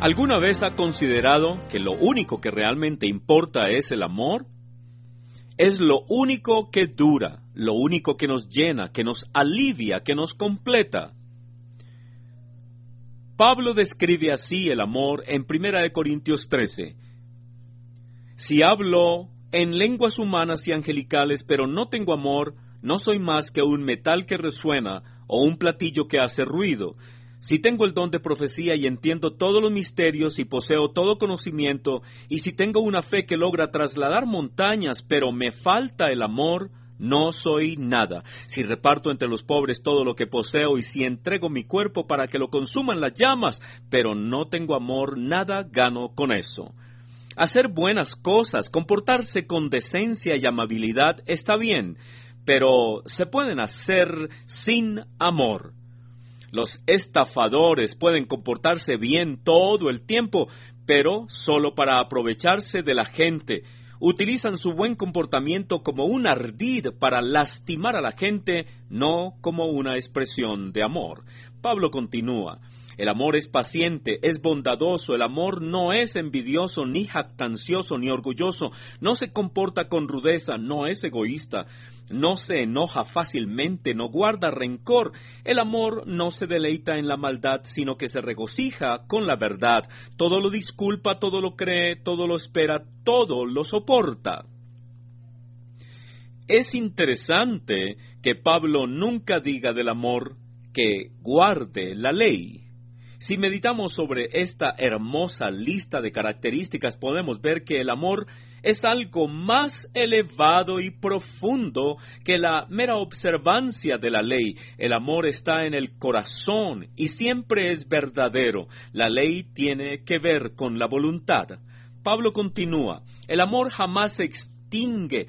¿Alguna vez ha considerado que lo único que realmente importa es el amor? Es lo único que dura, lo único que nos llena, que nos alivia, que nos completa. Pablo describe así el amor en 1 Corintios 13. Si hablo en lenguas humanas y angelicales, pero no tengo amor, no soy más que un metal que resuena o un platillo que hace ruido si tengo el don de profecía y entiendo todos los misterios y poseo todo conocimiento, y si tengo una fe que logra trasladar montañas, pero me falta el amor, no soy nada. Si reparto entre los pobres todo lo que poseo y si entrego mi cuerpo para que lo consuman las llamas, pero no tengo amor, nada gano con eso. Hacer buenas cosas, comportarse con decencia y amabilidad está bien, pero se pueden hacer sin amor. Los estafadores pueden comportarse bien todo el tiempo, pero solo para aprovecharse de la gente. Utilizan su buen comportamiento como un ardid para lastimar a la gente, no como una expresión de amor. Pablo continúa. El amor es paciente, es bondadoso, el amor no es envidioso, ni jactancioso, ni orgulloso, no se comporta con rudeza, no es egoísta, no se enoja fácilmente, no guarda rencor. El amor no se deleita en la maldad, sino que se regocija con la verdad. Todo lo disculpa, todo lo cree, todo lo espera, todo lo soporta. Es interesante que Pablo nunca diga del amor que guarde la ley. Si meditamos sobre esta hermosa lista de características, podemos ver que el amor es algo más elevado y profundo que la mera observancia de la ley. El amor está en el corazón y siempre es verdadero. La ley tiene que ver con la voluntad. Pablo continúa, el amor jamás se extingue.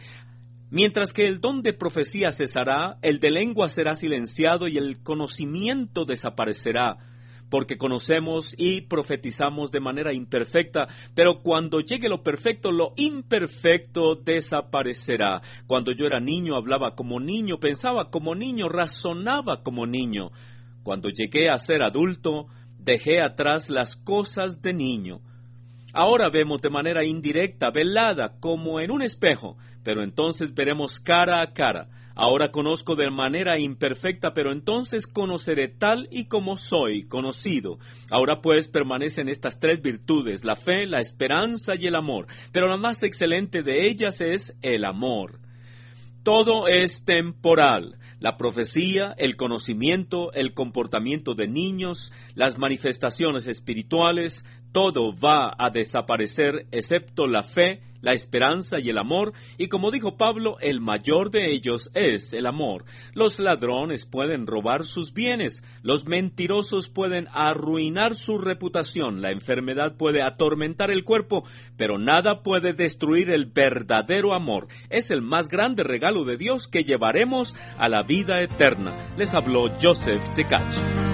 Mientras que el don de profecía cesará, el de lengua será silenciado y el conocimiento desaparecerá porque conocemos y profetizamos de manera imperfecta, pero cuando llegue lo perfecto, lo imperfecto desaparecerá. Cuando yo era niño hablaba como niño, pensaba como niño, razonaba como niño. Cuando llegué a ser adulto, dejé atrás las cosas de niño. Ahora vemos de manera indirecta, velada, como en un espejo, pero entonces veremos cara a cara. Ahora conozco de manera imperfecta, pero entonces conoceré tal y como soy conocido. Ahora pues permanecen estas tres virtudes, la fe, la esperanza y el amor, pero la más excelente de ellas es el amor. Todo es temporal. La profecía, el conocimiento, el comportamiento de niños, las manifestaciones espirituales, todo va a desaparecer excepto la fe, la esperanza y el amor, y como dijo Pablo, el mayor de ellos es el amor. Los ladrones pueden robar sus bienes, los mentirosos pueden arruinar su reputación, la enfermedad puede atormentar el cuerpo, pero nada puede destruir el verdadero amor. Es el más grande regalo de Dios que llevaremos a la vida eterna. Les habló Joseph Tekach.